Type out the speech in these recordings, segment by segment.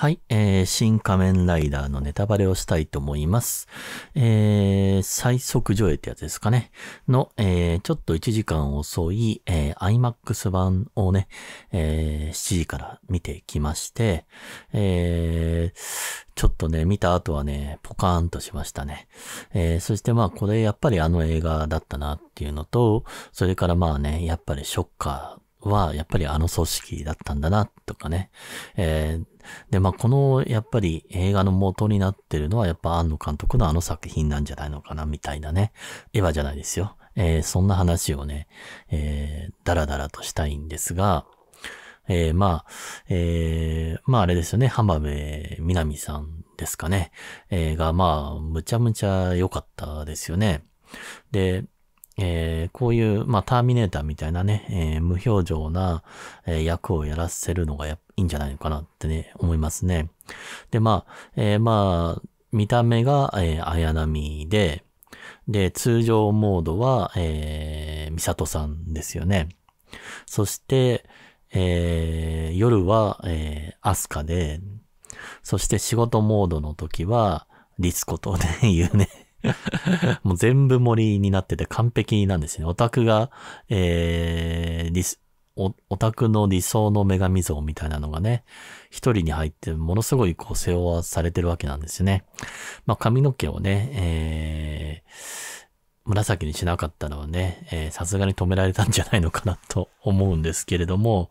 はい、えー、新仮面ライダーのネタバレをしたいと思います。えー、最速上映ってやつですかね。の、えー、ちょっと1時間遅い、えー、IMAX 版をね、えー、7時から見てきまして、えー、ちょっとね、見た後はね、ポカーンとしましたね。えー、そしてまあ、これやっぱりあの映画だったなっていうのと、それからまあね、やっぱりショッカー、は、やっぱりあの組織だったんだな、とかね。えー、で、まあ、この、やっぱり映画の元になってるのは、やっぱ庵野監督のあの作品なんじゃないのかな、みたいなね。エヴァじゃないですよ。えー、そんな話をね、えー、だらだらとしたいんですが、えー、まあ、えー、まああれですよね、浜辺美波さんですかね、えー、が、まあ、むちゃむちゃ良かったですよね。で、えー、こういう、まあ、ターミネーターみたいなね、えー、無表情な、えー、役をやらせるのがいいんじゃないのかなってね、思いますね。で、まあ、えまあ、見た目が、え綾波で、で、通常モードは、えー、美里さんですよね。そして、え夜は、えー、アスカで、そして仕事モードの時は、リスコとね、言 うね もう全部森になってて完璧なんですね。オタクが、えー、リス、オタクの理想の女神像みたいなのがね、一人に入ってものすごいこう背負わされてるわけなんですよね。まあ髪の毛をね、えー紫にしなかったのはね、さすがに止められたんじゃないのかなと思うんですけれども、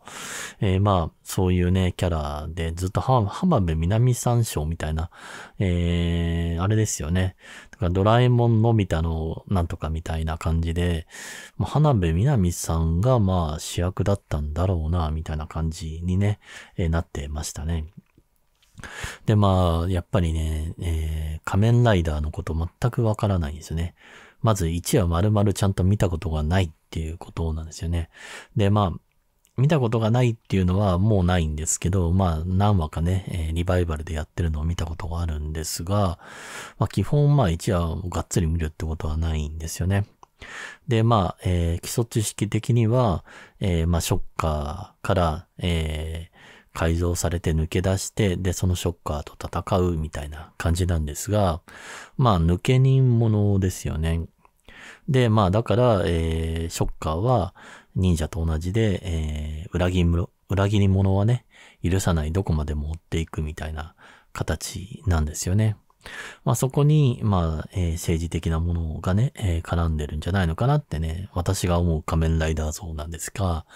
えー、まあ、そういうね、キャラでずっと浜辺美さ三章みたいな、えー、あれですよね。だからドラえもんのみたのなんとかみたいな感じで、もう花辺南さんがまあ主役だったんだろうな、みたいな感じにね、えー、なってましたね。で、まあ、やっぱりね、えー、仮面ライダーのこと全くわからないんですよね。まず1話丸々ちゃんと見たことがないっていうことなんですよね。で、まあ、見たことがないっていうのはもうないんですけど、まあ何話かね、えー、リバイバルでやってるのを見たことがあるんですが、まあ基本まあ1話をがっつり見るってことはないんですよね。で、まあ、えー、基礎知識的には、えー、まあショッカーから、え改造されて抜け出して、で、そのショッカーと戦うみたいな感じなんですが、まあ、抜け人者ですよね。で、まあ、だから、えー、ショッカーは忍者と同じで、えー、裏切り、裏切り者はね、許さないどこまでも追っていくみたいな形なんですよね。まあそこに、まあ、えー、政治的なものがね、えー、絡んでるんじゃないのかなってね、私が思う仮面ライダー像なんですが、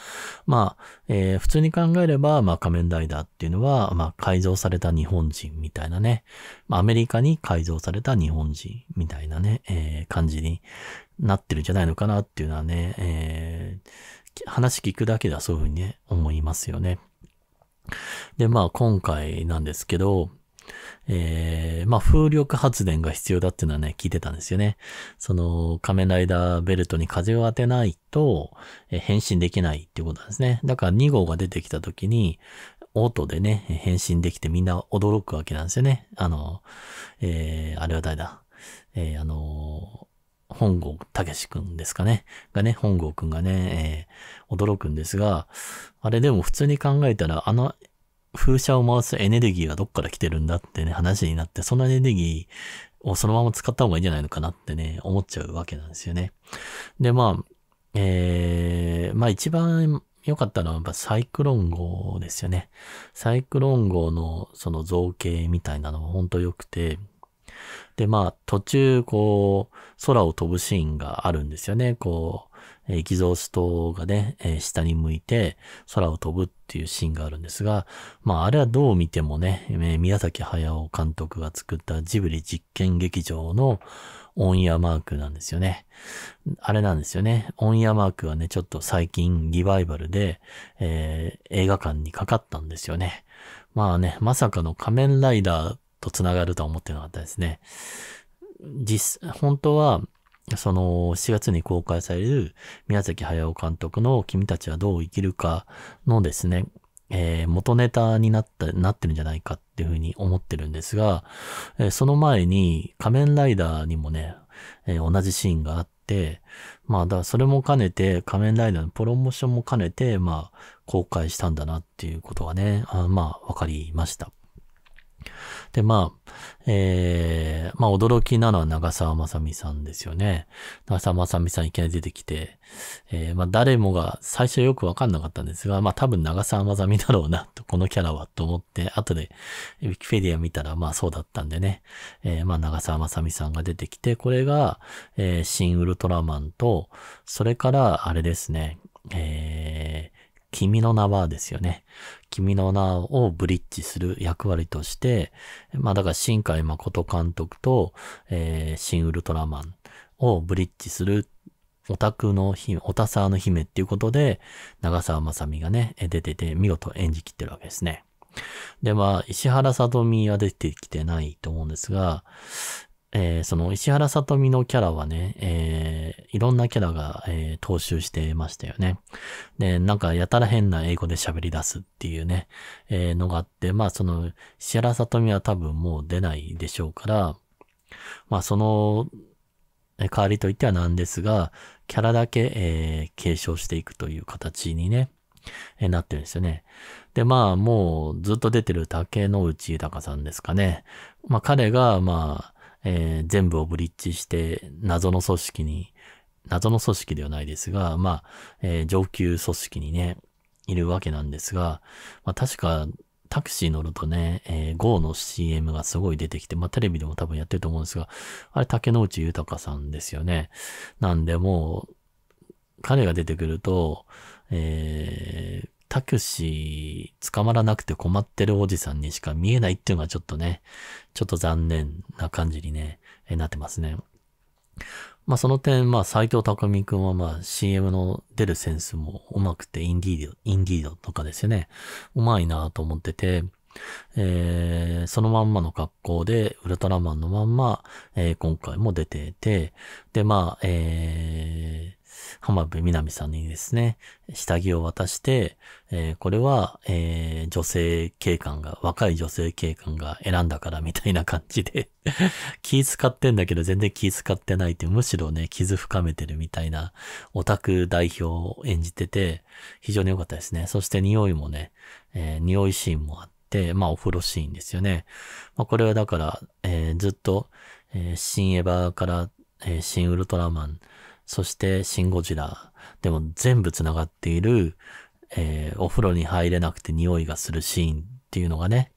まあ、えー、普通に考えれば、まあ仮面ライダーっていうのは、まあ改造された日本人みたいなね、まあアメリカに改造された日本人みたいなね、え感じになってるんじゃないのかなっていうのはね、え話聞くだけではそういうふうにね、思いますよね。で、まあ今回なんですけど、えー、まあ、風力発電が必要だっていうのはね、聞いてたんですよね。その、仮面ライダーベルトに風を当てないと、えー、変身できないっていうことなんですね。だから2号が出てきた時に、オートでね、変身できてみんな驚くわけなんですよね。あの、えー、あれは誰だえー、あの本郷武しくんですかね。がね、本郷くんがね、えー、驚くんですが、あれでも普通に考えたら、あの風車を回すエネルギーはどっから来てるんだってね、話になって、そのエネルギーをそのまま使った方がいいんじゃないのかなってね、思っちゃうわけなんですよね。で、まあ、えー、まあ一番良かったのはやっぱサイクロン号ですよね。サイクロン号のその造形みたいなのも本当良くて、で、まあ途中こう、空を飛ぶシーンがあるんですよね。こう、えー、偽造ストがね、えー、下に向いて空を飛ぶっていうシーンがあるんですが、まああれはどう見てもね、えー、宮崎駿監督が作ったジブリ実験劇場のオンイヤーマークなんですよね。あれなんですよね。オンイヤーマークはね、ちょっと最近リバイバルで、えー、映画館にかかったんですよね。まあね、まさかの仮面ライダーと繋がるとは思ってなかったですね。実、本当はその7月に公開される宮崎駿監督の君たちはどう生きるかのですね、えー、元ネタになった、なってるんじゃないかっていうふうに思ってるんですが、えー、その前に仮面ライダーにもね、えー、同じシーンがあって、まあ、だからそれも兼ねて仮面ライダーのプロモーションも兼ねて、まあ、公開したんだなっていうことがね、あまあ、わかりました。で、まあ、えー、まあ、驚きなのは長澤まさみさんですよね。長澤まさみさんいきなり出てきて、えー、まあ、誰もが最初よくわかんなかったんですが、まあ、多分長澤まさみだろうな、と、このキャラは、と思って、後で、ウィキペディア見たら、まあ、そうだったんでね、えー、まあ、長澤まさみさんが出てきて、これが、えー、新ウルトラマンと、それから、あれですね、えー、君の名はですよね。君の名をブリッジする役割として、まあだから新海誠監督と、えー、新ウルトラマンをブリッジするオタクの姫、オタサーの姫っていうことで、長澤まさみがね、出てて見事演じきってるわけですね。で、まあ、石原さとみは出てきてないと思うんですが、えー、その石原さとみのキャラはね、えー、いろんなキャラが、えー、踏襲してましたよね。で、なんかやたら変な英語で喋り出すっていうね、えー、のがあって、まあその石原さとみは多分もう出ないでしょうから、まあその、代わりといってはなんですが、キャラだけ、えー、継承していくという形にね、えー、なってるんですよね。で、まあ、もうずっと出てる竹野内豊さんですかね。まあ、彼が、まあ、えー、全部をブリッジして、謎の組織に、謎の組織ではないですが、まあ、えー、上級組織にね、いるわけなんですが、まあ、確か、タクシー乗るとね、えー、GO の CM がすごい出てきて、まあ、テレビでも多分やってると思うんですが、あれ竹野内豊さんですよね。なんでもう、彼が出てくると、えー、タクシー捕まらなくて困ってるおじさんにしか見えないっていうのはちょっとね、ちょっと残念な感じにね、えなってますね。まあその点、まあ斎藤匠くんはまあ CM の出るセンスもうまくて、インディード、インディードとかですよね。うまいなと思ってて、えー、そのまんまの格好で、ウルトラマンのまんま、えー、今回も出てて、で、まあ、えー、浜辺美波さんにですね、下着を渡して、えー、これは、えー、女性警官が、若い女性警官が選んだからみたいな感じで 気遣ってんだけど全然気遣ってないって、むしろね、傷深めてるみたいなオタク代表を演じてて、非常に良かったですね。そして匂いもね、えー、匂いシーンもあって、まあお風呂シーンですよね。まあこれはだから、えー、ずっと、えー、新エヴァから、えー、新ウルトラマン、そしてシンゴジラ。でも全部繋がっている、えー、お風呂に入れなくて匂いがするシーンっていうのがね、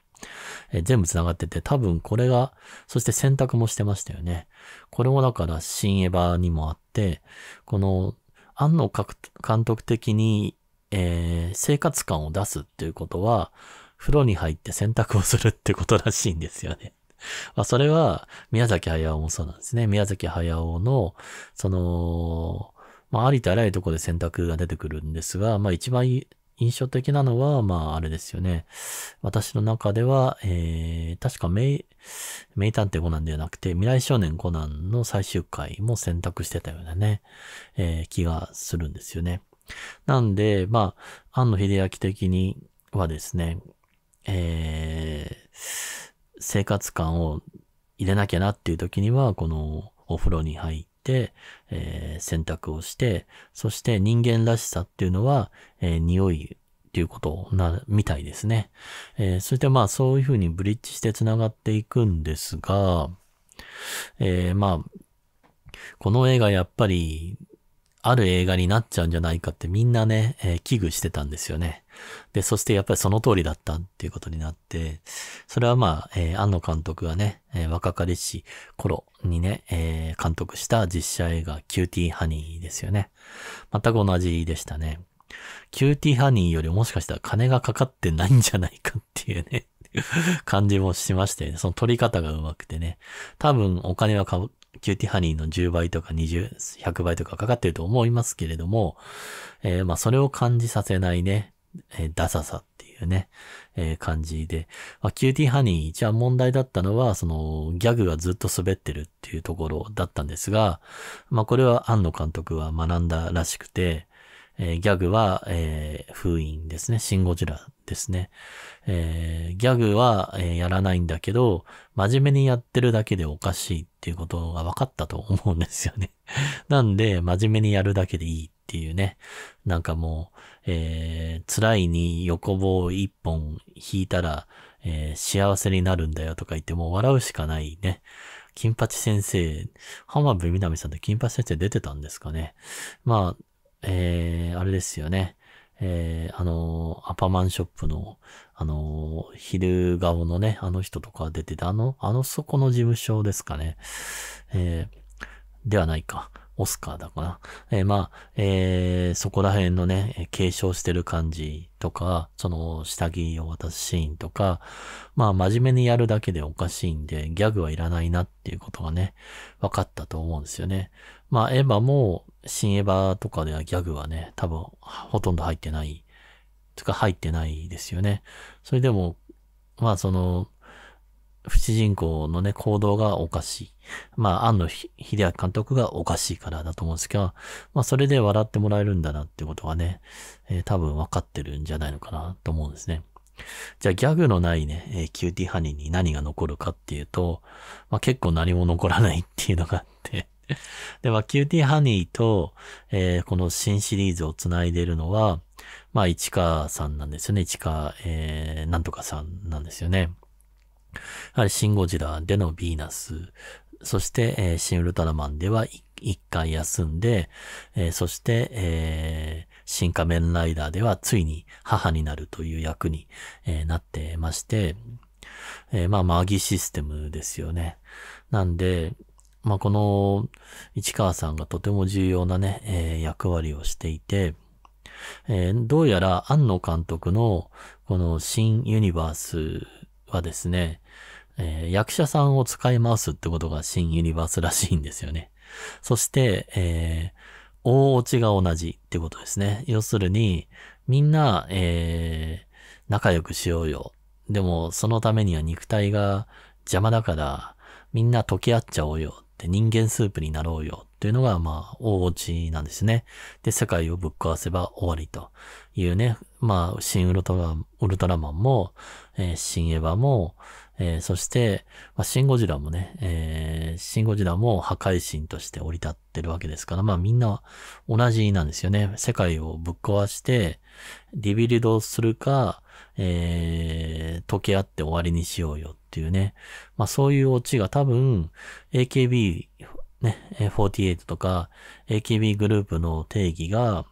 えー、全部繋がってて、多分これが、そして洗濯もしてましたよね。これもだからシン・エヴァにもあって、この、安野監督的に、えー、生活感を出すっていうことは、風呂に入って洗濯をするってことらしいんですよね。まあ、それは宮崎駿もそうなんですね。宮崎駿の、その、まあ、ありとあらゆるところで選択が出てくるんですが、まあ、一番印象的なのは、まあ、あれですよね。私の中では、えー、確か名、名探偵コナンではなくて、未来少年コナンの最終回も選択してたようなね、えー、気がするんですよね。なんで、まあ、庵野秀明的にはですね、えー、生活感を入れなきゃなっていう時には、このお風呂に入って、えー、洗濯をして、そして人間らしさっていうのは、えー、匂いっていうことな、みたいですね。えー、そしてまあそういうふうにブリッジして繋がっていくんですが、えー、まあ、この映画やっぱり、ある映画になっちゃうんじゃないかってみんなね、えー、危惧してたんですよね。で、そしてやっぱりその通りだったっていうことになって、それはまあ、えー、安野監督がね、えー、若かりし頃にね、えー、監督した実写映画、キューティーハニーですよね。全く同じでしたね。キューティーハニーよりもしかしたら金がかかってないんじゃないかっていうね 感じもしまして、ね、その取り方がうまくてね。多分お金はキューティーハニーの10倍とか20、100倍とかかかってると思いますけれども、えー、まあそれを感じさせないね、えダサさっていうね、えー、感じで、まあ、キューティーハニー一番問題だったのは、そのギャグがずっと滑ってるっていうところだったんですが、まあこれは庵野監督は学んだらしくて、えー、ギャグは、えー、封印ですね。シンゴジラですね。えー、ギャグは、えー、やらないんだけど、真面目にやってるだけでおかしいっていうことが分かったと思うんですよね。なんで、真面目にやるだけでいいっていうね。なんかもう、えー、辛いに横棒一本引いたら、えー、幸せになるんだよとか言ってもう笑うしかないね。金八先生、浜辺美波さんって金八先生出てたんですかね。まあ、えー、あれですよね。えー、あの、アパマンショップの、あの、昼顔のね、あの人とか出てた、あの、あのそこの事務所ですかね。えー、ではないか。オスカーだかな。えー、まあ、えー、そこら辺のね、継承してる感じとか、その下着を渡すシーンとか、まあ真面目にやるだけでおかしいんで、ギャグはいらないなっていうことがね、分かったと思うんですよね。まあエヴァも、新エヴァとかではギャグはね、多分ほとんど入ってない、つか入ってないですよね。それでも、まあその、不主人公のね、行動がおかしい。まあ、安野秀明監督がおかしいからだと思うんですけど、まあ、それで笑ってもらえるんだなってことがね、えー、多分分かってるんじゃないのかなと思うんですね。じゃあギャグのないね、えー、キューティーハニーに何が残るかっていうと、まあ、結構何も残らないっていうのがあって で、まあ、キューティーハニーと、えー、この新シリーズをつないでるのは、まあ、市川さんなんですよね。市川、えー、なんとかさんなんですよね。やはりシン・ゴジラでのヴィーナス、そして、えー、シン・ウルトラマンでは一回休んで、えー、そして、えー、新仮面ライダーではついに母になるという役に、えー、なってまして、えー、まあ、マギシステムですよね。なんで、まあ、この市川さんがとても重要なね、えー、役割をしていて、えー、どうやら安野監督のこの新ユニバースはですね、えー、役者さんを使い回すってことが新ユニバースらしいんですよね。そして、えー、大落ちが同じってことですね。要するに、みんな、えー、仲良くしようよ。でも、そのためには肉体が邪魔だから、みんな溶け合っちゃおうよって人間スープになろうよというのが、まあ、大落ちなんですね。で、世界をぶっ壊せば終わりというね、まあ、新ウルトラウルトラマンも、えー、新エヴァも、えー、そして、まあ、シンゴジラもね、えー、シンゴジラも破壊神として降り立ってるわけですから、まあみんな同じなんですよね。世界をぶっ壊して、リビルドするか、えー、溶け合って終わりにしようよっていうね。まあそういうオチが多分 AKB ね、48とか AKB グループの定義が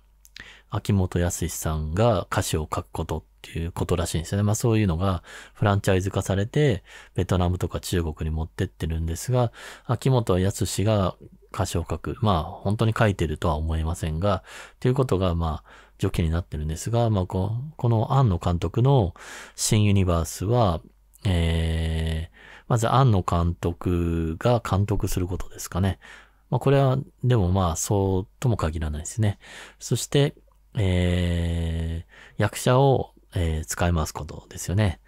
秋元康さんが歌詞を書くことっていうことらしいんですよね。まあそういうのがフランチャイズ化されてベトナムとか中国に持ってってるんですが、秋元康が歌詞を書く。まあ本当に書いてるとは思いませんが、ということがまあ除去になってるんですが、まあこの庵野監督の新ユニバースはえー、まず庵野監督が監督することですかね。まあこれは、でもまあそうとも限らないですね。そして、えー、役者を、えー、使い回すことですよね。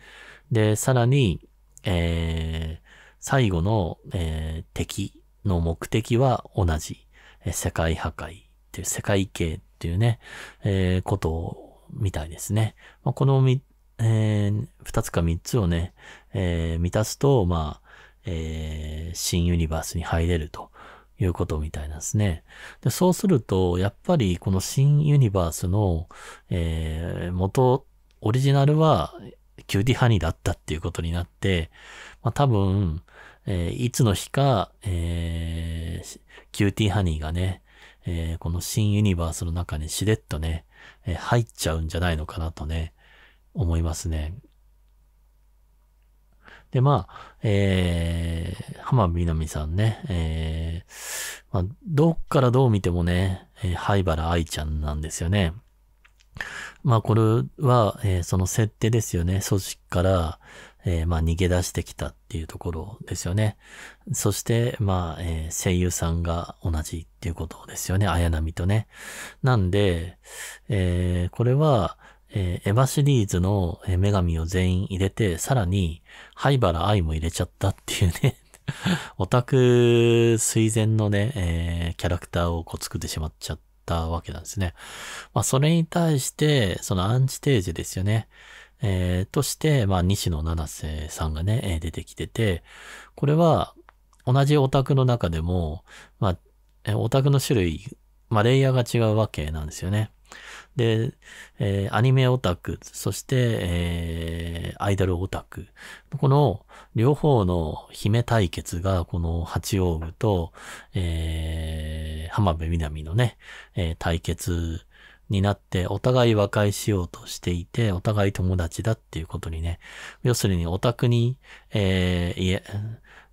で、さらに、えー、最後の、えー、敵の目的は同じ。え世界破壊っていう、世界系っていうね、えー、ことみたいですね。まあ、この三えー、2つか3つをね、えー、満たすと、まあ、えー、新ユニバースに入れるということみたいなんですね。でそうすると、やっぱりこの新ユニバースの、えー、元、オリジナルはキューティハニーだったっていうことになって、まあ多分、えー、いつの日か、えー、キューティーハニーがね、えー、この新ユニバースの中にしれっとね、え入っちゃうんじゃないのかなとね、思いますね。で、まあ、えー、浜みなみさんね、えー、まあ、どっからどう見てもね、えー、灰原愛ちゃんなんですよね。まあ、これは、えー、その設定ですよね。組織から、えー、まあ、逃げ出してきたっていうところですよね。そして、まあ、えー、声優さんが同じっていうことですよね。綾波とね。なんで、えー、これは、えー、エヴァシリーズの女神を全員入れて、さらに、灰原愛も入れちゃったっていうね オタク垂前のね、えー、キャラクターをこう作ってしまっちゃったわけなんですね。まあ、それに対して、そのアンチテージですよね。えー、として、まあ、西野七瀬さんがね、出てきてて、これは、同じオタクの中でも、まあ、オタクの種類、まあ、レイヤーが違うわけなんですよね。で、えー、アニメオタク、そして、えー、アイドルオタク。この両方の姫対決が、この八王具と、えー、浜辺美波のね、えー、対決になって、お互い和解しようとしていて、お互い友達だっていうことにね、要するにオタクに、えー、いえ、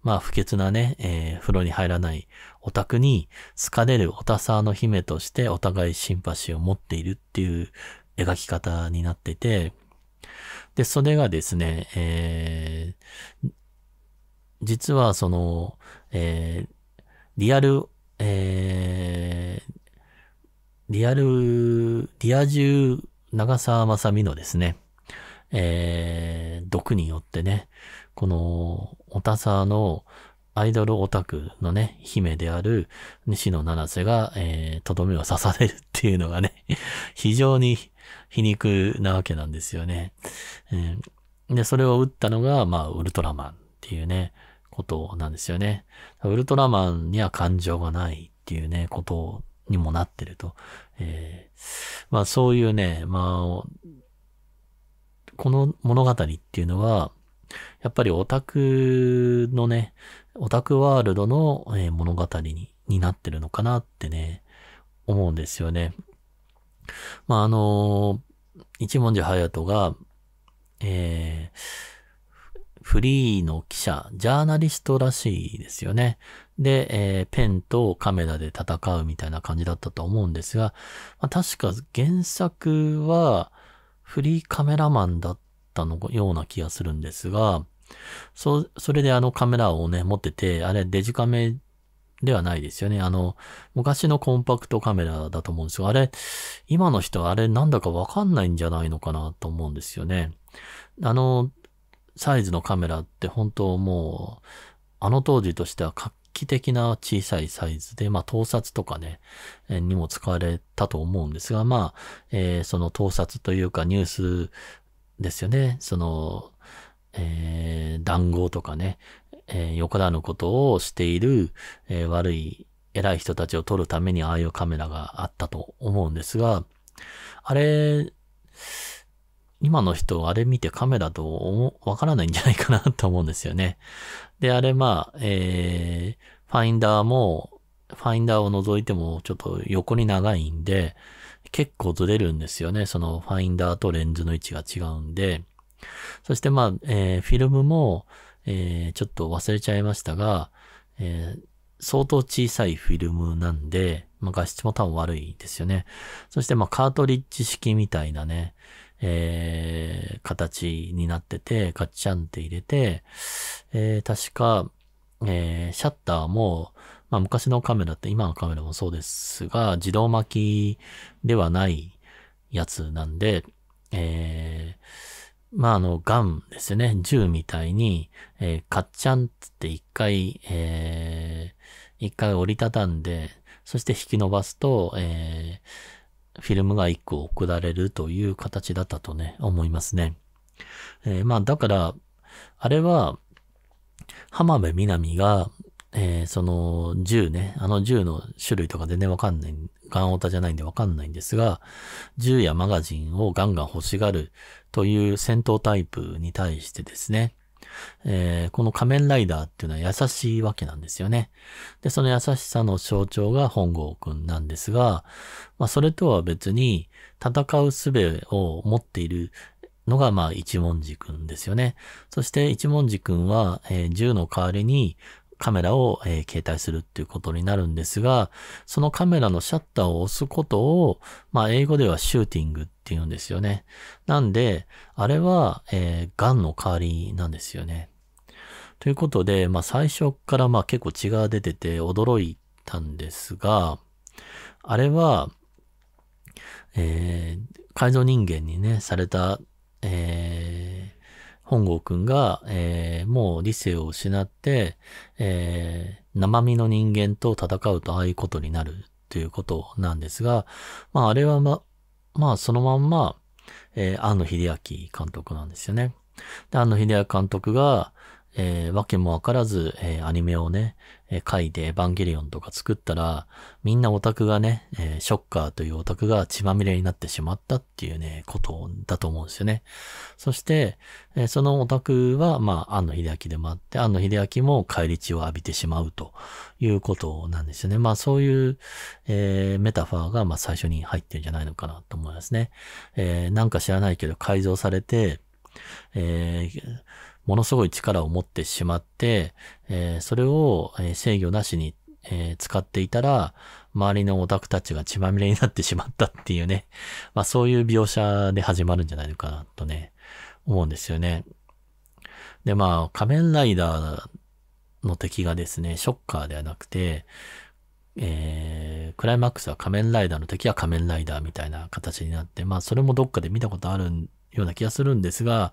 まあ不潔なね、えー、風呂に入らないオタクに好かれるオタサーの姫としてお互いシンパシーを持っているっていう描き方になってて、で、それがですね、えー、実はその、えー、リアル、えー、リアル、リア充長澤まさみのですね、えー、毒によってね、この、おたさの、アイドルオタクのね、姫である西野七瀬が、えー、とどめを刺されるっていうのがね、非常に皮肉なわけなんですよね。えー、で、それを打ったのが、まあ、ウルトラマンっていうね、ことなんですよね。ウルトラマンには感情がないっていうね、ことにもなってると。えー、まあ、そういうね、まあ、この物語っていうのは、やっぱりオタクのね、オタクワールドの、え物語にになってるのかなってね、思うんですよね。まあ、あの一文字隼人が、えー、フリーの記者、ジャーナリストらしいですよね。で、えー、ペンとカメラで戦うみたいな感じだったと思うんですが、まあ、確か原作はフリーカメラマンだったのような気がするんですが、そ、それであのカメラをね、持ってて、あれデジカメではないですよね。あの、昔のコンパクトカメラだと思うんですが、あれ、今の人はあれなんだかわかんないんじゃないのかなと思うんですよね。あの、サイズのカメラって本当もう、あの当時としては画期的な小さいサイズで、まあ盗撮とかね、にも使われたと思うんですが、まあ、えー、その盗撮というかニュースですよね。その、えー、談合とかね、えー、よからぬことをしている、えー、悪い偉い人たちを撮るためにああいうカメラがあったと思うんですが、あれ、今の人、あれ見てカメラとわからないんじゃないかなと思うんですよね。で、あれ、まあ、えー、ファインダーも、ファインダーを覗いてもちょっと横に長いんで、結構ずれるんですよね。そのファインダーとレンズの位置が違うんで、そしてまあ、えー、フィルムも、えー、ちょっと忘れちゃいましたが、えー、相当小さいフィルムなんで、まあ、画質も多分悪いですよね。そしてまあカートリッジ式みたいなね、えー、形になってて、ガッチャンって入れて、えー、確か、えー、シャッターも、まあ、昔のカメラって今のカメラもそうですが、自動巻きではないやつなんで、えー、まあ、あの、ガンですよね。銃みたいに、えー、カッチャンって一回、えー、一回折りたたんで、そして引き伸ばすと、えー、フィルムが一個送られるという形だったとね、思いますね。えー、まあ、だから、あれは、浜辺美波が、えー、その銃ね、あの銃の種類とか全然わかんない、ガンオタじゃないんでわかんないんですが、銃やマガジンをガンガン欲しがるという戦闘タイプに対してですね、えー、この仮面ライダーっていうのは優しいわけなんですよね。で、その優しさの象徴が本郷くんなんですが、まあそれとは別に戦う術を持っているのがまあ一文字くんですよね。そして一文字くんは、えー、銃の代わりにカメラを、えー、携帯するっていうことになるんですが、そのカメラのシャッターを押すことを、まあ、英語ではシューティングって言うんですよね。なんで、あれは、えー、ガンの代わりなんですよね。ということで、まあ、最初からまあ結構血が出てて驚いたんですが、あれは、えー、改造人間にね、された、えー本郷くんが、えー、もう理性を失って、えー、生身の人間と戦うとああいうことになるということなんですが、まああれはま、まあそのまんま、えー、安野秀明監督なんですよね。で、安野秀明監督が、えー、わけもわからず、えー、アニメをね、えー、書いてエヴァンゲリオンとか作ったら、みんなオタクがね、えー、ショッカーというオタクが血まみれになってしまったっていうね、ことだと思うんですよね。そして、えー、そのオタクは、まあ、安野秀明でもあって、安野秀明も帰り血を浴びてしまうということなんですよね。まあ、そういう、えー、メタファーが、まあ、最初に入ってるんじゃないのかなと思いますね。えー、なんか知らないけど改造されて、えーものすごい力を持ってしまって、えー、それを制御なしに、えー、使っていたら、周りのオタクたちが血まみれになってしまったっていうね。まあそういう描写で始まるんじゃないのかなとね、思うんですよね。で、まあ、仮面ライダーの敵がですね、ショッカーではなくて、えー、クライマックスは仮面ライダーの敵は仮面ライダーみたいな形になって、まあそれもどっかで見たことあるんような気がするんですが、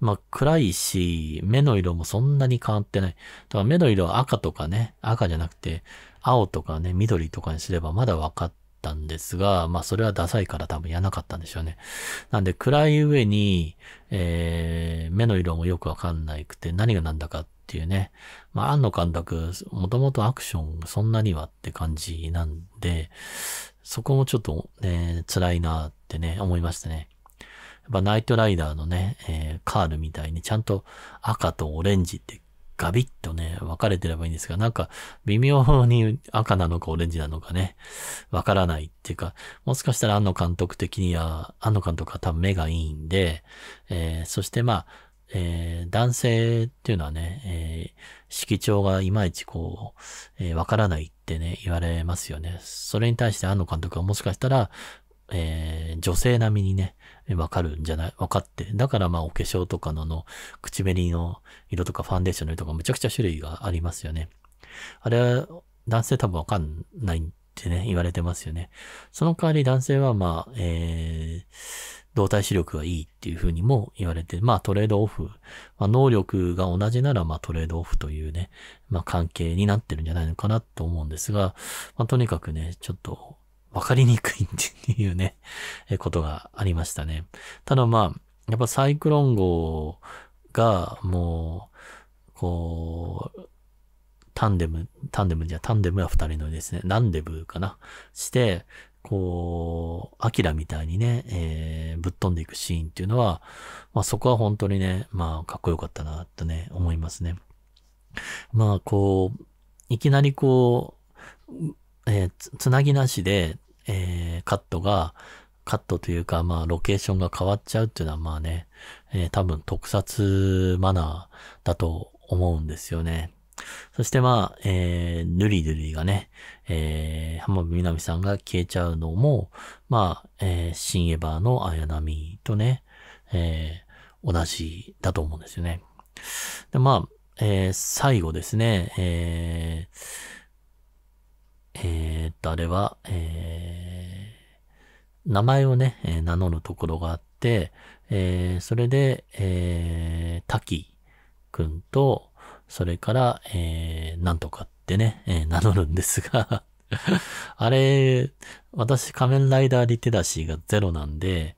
まあ、暗いし、目の色もそんなに変わってない。だから目の色は赤とかね、赤じゃなくて、青とかね、緑とかにすればまだ分かったんですが、まあ、それはダサいから多分やらなかったんでしょうね。なんで、暗い上に、えー、目の色もよくわかんないくて、何が何だかっていうね。まあ、案の感覚、もともとアクションそんなにはって感じなんで、そこもちょっと、ね、辛いなってね、思いましたね。っぱナイトライダーのね、えー、カールみたいにちゃんと赤とオレンジってガビッとね、分かれてればいいんですが、なんか微妙に赤なのかオレンジなのかね、わからないっていうか、もしかしたら安野監督的には、安野監督は多分目がいいんで、えー、そしてまあ、えー、男性っていうのはね、えー、色調がいまいちこう、えー、わからないってね、言われますよね。それに対して安野監督はもしかしたら、えー、女性並みにね、わかるんじゃないわかって。だからまあお化粧とかのの、口紅の色とかファンデーションの色とかむちゃくちゃ種類がありますよね。あれは男性多分わかんないってね、言われてますよね。その代わり男性はまあ、えー、動体視力がいいっていうふうにも言われて、まあトレードオフ、まあ、能力が同じならまあトレードオフというね、まあ関係になってるんじゃないのかなと思うんですが、まあとにかくね、ちょっとわかりにくいっていうね、ことがありましたね。ただまあ、やっぱサイクロン号がもう、こう、タンデム、タンデムじゃ、タンデムは二人のですね、ランデブーかな。して、こう、アキラみたいにね、えー、ぶっ飛んでいくシーンっていうのは、まあそこは本当にね、まあかっこよかったな、とね、思いますね。まあこう、いきなりこう、えー、つなぎなしで、えー、カットが、カットというか、まあ、ロケーションが変わっちゃうっていうのは、まあね、えー、多分特撮マナーだと思うんですよね。そしてまあ、えー、ぬりぬりがね、えー、浜辺美波さんが消えちゃうのも、まあ、えー、新エヴァの綾波とね、えー、同じだと思うんですよね。で、まあ、えー、最後ですね、えー、えー、っと、あれは、えー、名前をね、えー、名乗るところがあって、えー、それで、えー、滝くんと、それから、えー、なんとかってね、えー、名乗るんですが あれ、私仮面ライダーリテラシーがゼロなんで、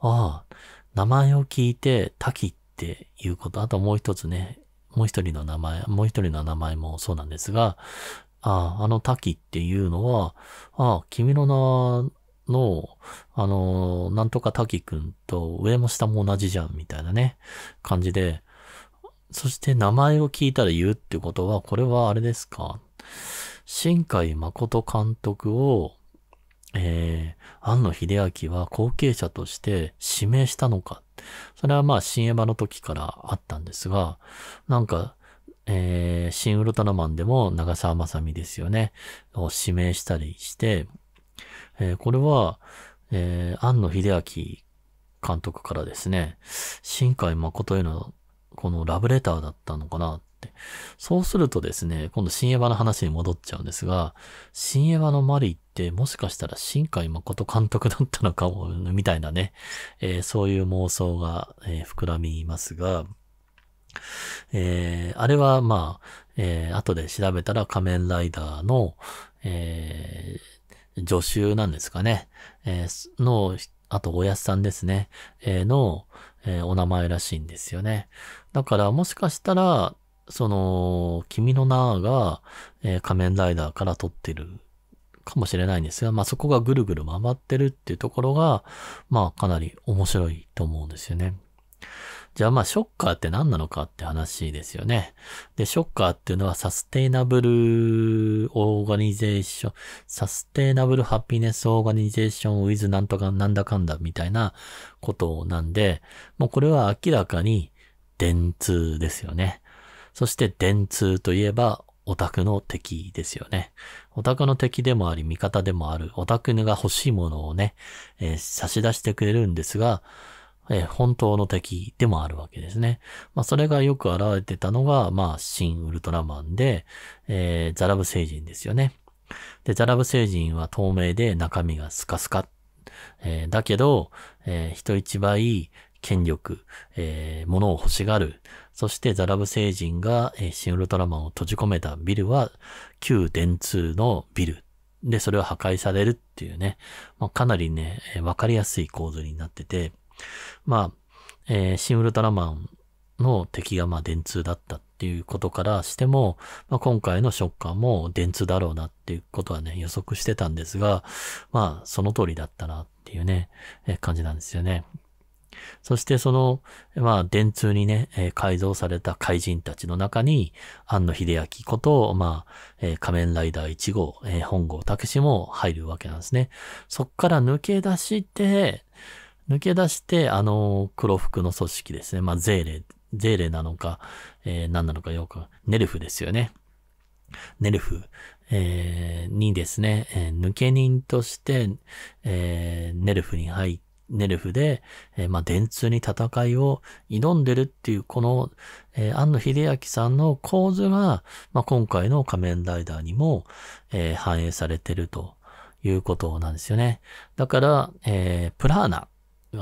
ああ、名前を聞いて、滝っていうこと、あともう一つね、もう一人の名前、もう一人の名前もそうなんですが、ああ、あの滝っていうのは、ああ、君の名、の、あの、なんとか滝くんと上も下も同じじゃん、みたいなね、感じで、そして名前を聞いたら言うってことは、これはあれですか新海誠監督を、えー、安野秀明は後継者として指名したのか。それはまあ、新エヴァの時からあったんですが、なんか、えー、新ウルトラマンでも長澤まさみですよね、を指名したりして、えー、これは、えー、庵野秀明監督からですね、新海誠へのこのラブレターだったのかなって。そうするとですね、今度新エヴァの話に戻っちゃうんですが、新エヴァのマリーってもしかしたら新海誠監督だったのかも、みたいなね、えー、そういう妄想が、えー、膨らみますが、えー、あれはまあ、えー、後で調べたら仮面ライダーの、えー、助手なんですかね。えー、の、あと、おやすさんですね。えー、の、えー、お名前らしいんですよね。だから、もしかしたら、その、君の名が、えー、仮面ライダーから撮ってるかもしれないんですが、まあ、そこがぐるぐる回ってるっていうところが、まあ、かなり面白いと思うんですよね。じゃあまあショッカーって何なのかって話ですよね。で、ショッカーっていうのはサステイナブルオーガニゼーション、サステイナブルハピネスオーガニゼーションウィズなんとかなんだかんだみたいなことなんで、もうこれは明らかに電通ですよね。そして電通といえばオタクの敵ですよね。オタクの敵でもあり、味方でもある、オタクが欲しいものをね、えー、差し出してくれるんですが、え本当の敵でもあるわけですね。まあ、それがよく現れてたのが、まあ、新ウルトラマンで、えー、ザラブ星人ですよね。で、ザラブ星人は透明で中身がスカスカ。えー、だけど、えー、人一倍権力、えー、物を欲しがる。そしてザラブ星人が、えー、新ウルトラマンを閉じ込めたビルは、旧電通のビル。で、それを破壊されるっていうね。まあ、かなりね、えー、わかりやすい構図になってて、まあ、えー、シン・ウルトラマンの敵がまあ電通だったっていうことからしても、まあ、今回のショッカーも電通だろうなっていうことはね、予測してたんですが、まあ、その通りだったなっていうね、えー、感じなんですよね。そしてその、まあ、電通にね、えー、改造された怪人たちの中に、庵野秀明こと、まあ、えー、仮面ライダー1号、えー、本郷武も入るわけなんですね。そっから抜け出して、抜け出して、あの、黒服の組織ですね。まあ、ゼーレ、ゼーレなのか、えー、何なのかよく、ネルフですよね。ネルフ、えー、にですね、えー、抜け人として、えー、ネルフに入って、ネルフで、えー、まあ、電通に戦いを挑んでるっていう、この、えー、安野秀明さんの構図が、まあ、今回の仮面ライダーにも、えー、反映されてるということなんですよね。だから、えー、プラーナ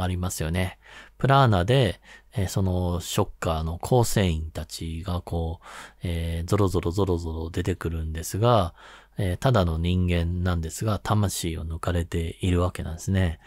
ありますよね。プラーナで、えー、そのショッカーの構成員たちがこう、えー、ゾロゾロゾロゾロ出てくるんですが、えー、ただの人間なんですが、魂を抜かれているわけなんですね。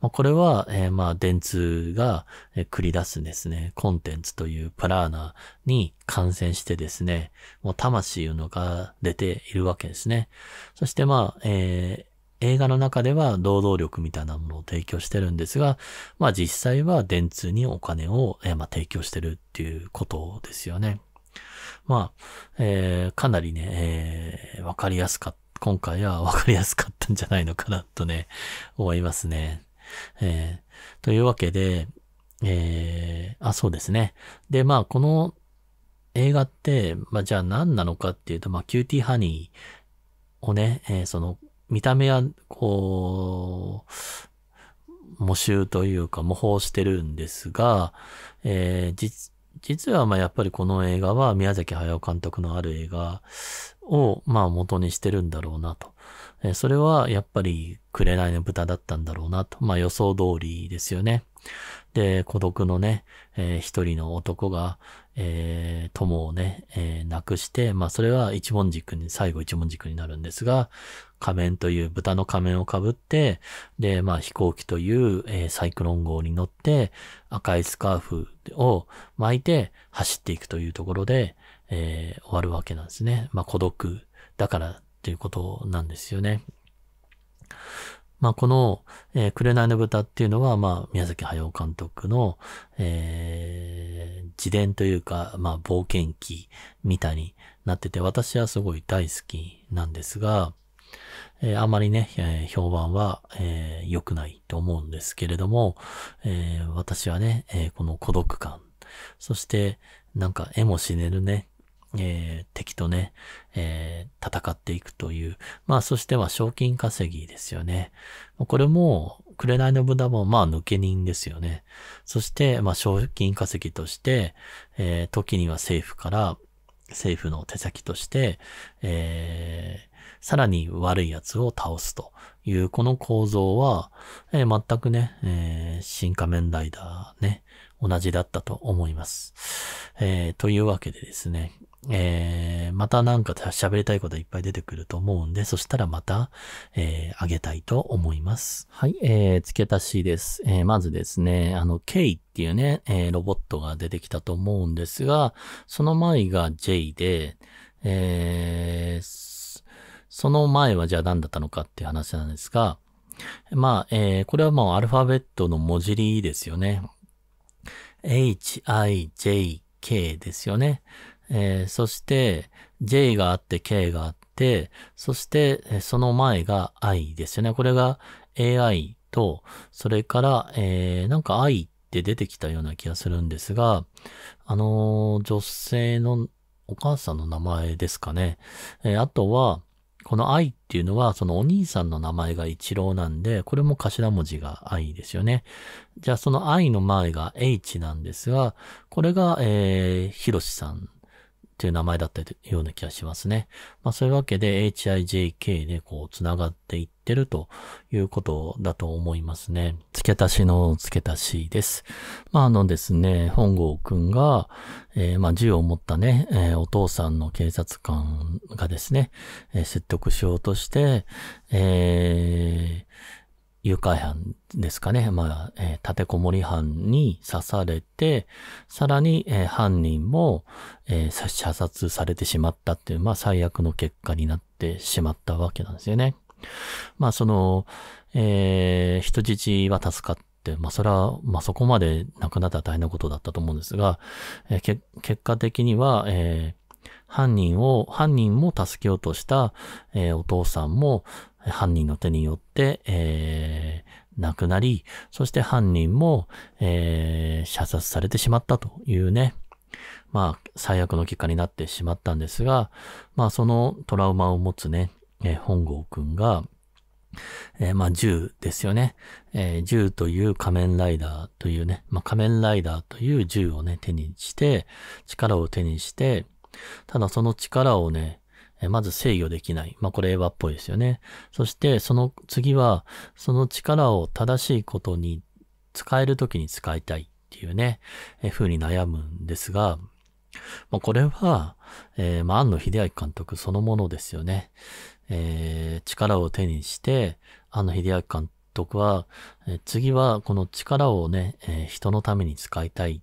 まあ、これは、えー、まあ、電通が繰り出すですね、コンテンツというプラーナに感染してですね、もう魂を抜かれているわけですね。そしてまあ、えー映画の中では労働力みたいなものを提供してるんですが、まあ実際は電通にお金を、えまあ、提供してるっていうことですよね。まあ、えー、かなりね、えー、わかりやすかった。今回はわかりやすかったんじゃないのかなとね、思いますね。えー、というわけで、えー、あ、そうですね。で、まあ、この映画って、まあ、じゃあ何なのかっていうと、まあ、キューティーハニーをね、えー、その、見た目は、こう、模集というか模倣してるんですが、えー、実、はまやっぱりこの映画は宮崎駿監督のある映画をま元にしてるんだろうなと。えー、それはやっぱり紅の豚だったんだろうなと。まあ予想通りですよね。で、孤独のね、えー、一人の男が、えー、友をね、えー、亡くして、まあそれは一文軸に、最後一文軸になるんですが、仮面という豚の仮面をかぶって、で、まあ飛行機という、えー、サイクロン号に乗って、赤いスカーフを巻いて走っていくというところで、えー、終わるわけなんですね。まあ孤独だからっていうことなんですよね。まあ、この、えー、紅の豚っていうのは、まあ、宮崎駿監督の、えー、自伝というか、まあ、冒険記みたいになってて、私はすごい大好きなんですが、えー、あまりね、えー、評判は、えー、良くないと思うんですけれども、えー、私はね、えー、この孤独感、そして、なんか、絵も死ねるね、えー、敵とね、えー、戦っていくという。まあ、そしては賞金稼ぎですよね。これも、紅の豚もまあ抜け人ですよね。そして、まあ、賞金稼ぎとして、えー、時には政府から、政府の手先として、えー、さらに悪い奴を倒すというこの構造は、えー、全くね、えー、新仮面ライダーね、同じだったと思います。えー、というわけでですね、えー、またなんか喋りたいこといっぱい出てくると思うんで、そしたらまた、えー、あげたいと思います。はい、えー、付け足しです。えー、まずですね、あの、K っていうね、えー、ロボットが出てきたと思うんですが、その前が J で、えー、その前はじゃあ何だったのかっていう話なんですが、まあ、えー、これはもうアルファベットの文字りですよね。h, i, j, k ですよね。えー、そして J があって K があって、そしてその前が I ですよね。これが AI と、それから、えー、なんか I って出てきたような気がするんですが、あのー、女性のお母さんの名前ですかね。えー、あとは、この I っていうのは、そのお兄さんの名前が一郎なんで、これも頭文字が I ですよね。じゃあその I の前が H なんですが、これが、えー、ひろしさんっていう名前だったような気がしますね。まあそういうわけで HIJK でこう繋がっていってるということだと思いますね。付け足しの付け足しです。まああのですね、本郷くんが、えー、まあ銃を持ったね、えー、お父さんの警察官がですね、えー、説得しようとして、えー誘拐犯ですかね。まあ、えー、立てこもり犯に刺されて、さらに、えー、犯人も、えー、射殺されてしまったっていう、まあ、最悪の結果になってしまったわけなんですよね。まあ、その、えー、人質は助かって、まあ、それは、まあ、そこまで亡くなったら大変なことだったと思うんですが、えー、結果的には、えー、犯人を、犯人も助けようとした、えー、お父さんも、犯人の手によって、えー、亡くなり、そして犯人も、えー、射殺されてしまったというね、まあ、最悪の結果になってしまったんですが、まあ、そのトラウマを持つね、えー、本郷くんが、えー、まあ、銃ですよね。えー、銃という仮面ライダーというね、まあ、仮面ライダーという銃をね、手にして、力を手にして、ただその力をね、まず制御できない。まあ、これエヴァっぽいですよね。そして、その次は、その力を正しいことに使えるときに使いたいっていうね、え風に悩むんですが、まあ、これは、えー、まあ、安野秀明監督そのものですよね。えー、力を手にして、安野秀明監督は、えー、次はこの力をね、えー、人のために使いたい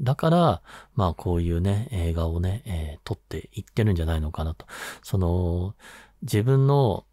だから、まあこういうね、映画をね、えー、撮っていってるんじゃないのかなと。その、自分の、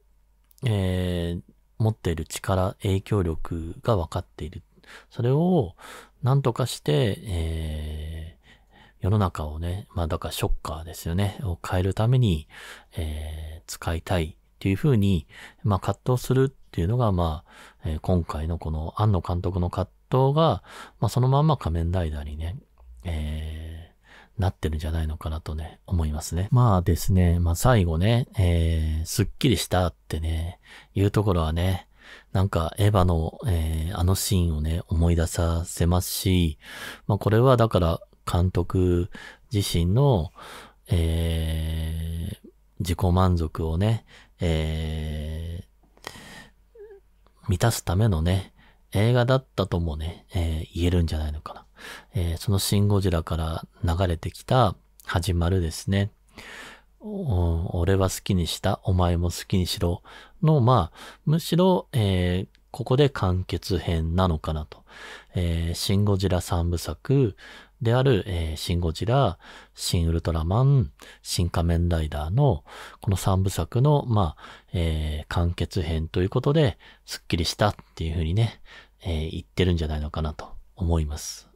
えー、持っている力、影響力が分かっている。それを、なんとかして、えー、世の中をね、まあだからショッカーですよね、を変えるために、えー、使いたいっていうふうに、まあ葛藤するっていうのが、まあ、えー、今回のこの庵野監督の葛藤が、まあそのまんま仮面ライダーにね、えー、なってるんじゃないのかなとね、思いますね。まあですね、まあ最後ね、えー、すっきりしたってね、いうところはね、なんかエヴァの、えー、あのシーンをね、思い出させますし、まあこれはだから監督自身の、えー、自己満足をね、えー、満たすためのね、映画だったともね、えー、言えるんじゃないのかな。えー、そのシン・ゴジラから流れてきた始まるですね。俺は好きにした、お前も好きにしろの、まあ、むしろ、えー、ここで完結編なのかなと。えー、シン・ゴジラ3部作である、えー、シン・ゴジラ、シン・ウルトラマン、シン・仮面ライダーの、この3部作の、まあ、えー、完結編ということで、スッキリしたっていうふうにね、えー、言ってるんじゃないのかなと思います。